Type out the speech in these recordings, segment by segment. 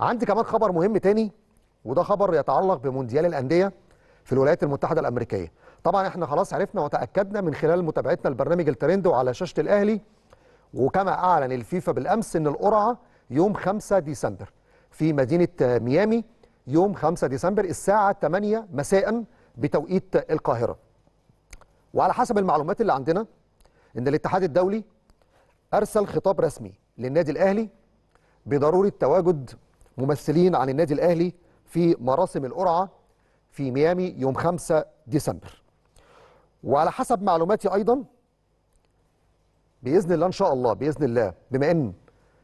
عندي كمان خبر مهم تاني وده خبر يتعلق بمونديال الانديه في الولايات المتحده الامريكيه طبعا احنا خلاص عرفنا وتاكدنا من خلال متابعتنا لبرنامج الترند وعلى شاشه الاهلي وكما اعلن الفيفا بالامس ان القرعه يوم 5 ديسمبر في مدينه ميامي يوم 5 ديسمبر الساعه 8 مساء بتوقيت القاهره وعلى حسب المعلومات اللي عندنا ان الاتحاد الدولي ارسل خطاب رسمي للنادي الاهلي بضروره تواجد ممثلين عن النادي الأهلي في مراسم القرعة في ميامي يوم 5 ديسمبر وعلى حسب معلوماتي أيضا بإذن الله إن شاء الله بإذن الله بما أن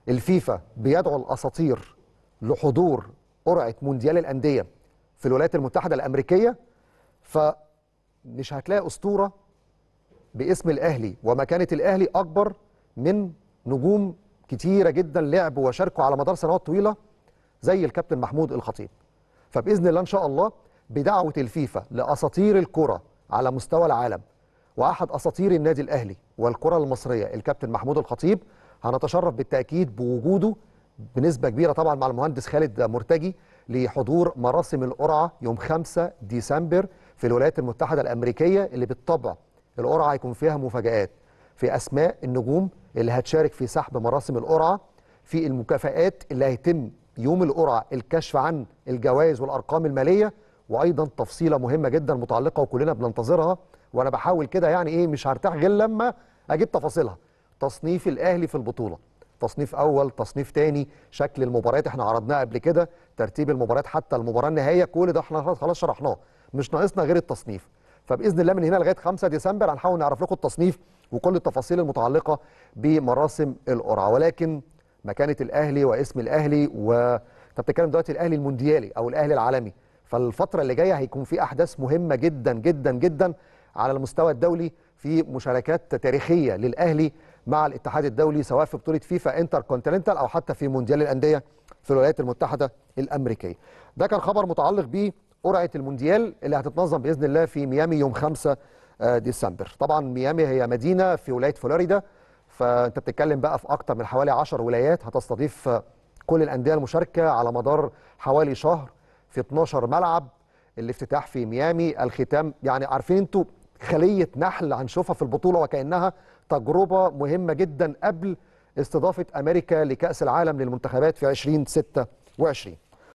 الفيفا بيدعو الأساطير لحضور قرعة مونديال الأندية في الولايات المتحدة الأمريكية فمش هتلاقي أسطورة باسم الأهلي ومكانة الأهلي أكبر من نجوم كتيرة جدا لعبوا وشاركوا على مدار سنوات طويلة زي الكابتن محمود الخطيب فباذن الله ان شاء الله بدعوه الفيفا لاساطير الكره على مستوى العالم واحد اساطير النادي الاهلي والكره المصريه الكابتن محمود الخطيب هنتشرف بالتاكيد بوجوده بنسبه كبيره طبعا مع المهندس خالد مرتجي لحضور مراسم القرعه يوم 5 ديسمبر في الولايات المتحده الامريكيه اللي بالطبع القرعه هيكون فيها مفاجات في اسماء النجوم اللي هتشارك في سحب مراسم القرعه في المكافئات اللي هيتم يوم القرعه الكشف عن الجوائز والارقام الماليه وايضا تفصيله مهمه جدا متعلقه وكلنا بننتظرها وانا بحاول كده يعني ايه مش هرتاح غير لما اجيب تفاصيلها تصنيف الاهلي في البطوله تصنيف اول تصنيف تاني شكل المباريات احنا عرضناه قبل كده ترتيب المباريات حتى المباراه النهائيه كل ده احنا خلاص شرحناه مش ناقصنا غير التصنيف فباذن الله من هنا لغايه 5 ديسمبر هنحاول نعرف لكم التصنيف وكل التفاصيل المتعلقه بمراسم القرعه ولكن مكانه الاهلي واسم الاهلي و انت بتتكلم دلوقتي الاهلي المونديالي او الاهلي العالمي فالفتره اللي جايه هيكون في احداث مهمه جدا جدا جدا على المستوى الدولي في مشاركات تاريخيه للاهلي مع الاتحاد الدولي سواء في بطوله فيفا انتر كونتيننتال او حتى في مونديال الانديه في الولايات المتحده الامريكيه. ده كان خبر متعلق بقرعه المونديال اللي هتتنظم باذن الله في ميامي يوم 5 آه، ديسمبر. طبعا ميامي هي مدينه في ولايه فلوريدا فانت بتتكلم بقى في اكتر من حوالي 10 ولايات هتستضيف كل الانديه المشاركه على مدار حوالي شهر في 12 ملعب الافتتاح في ميامي الختام يعني عارفين انتوا خليه نحل هنشوفها في البطوله وكانها تجربه مهمه جدا قبل استضافه امريكا لكاس العالم للمنتخبات في 2026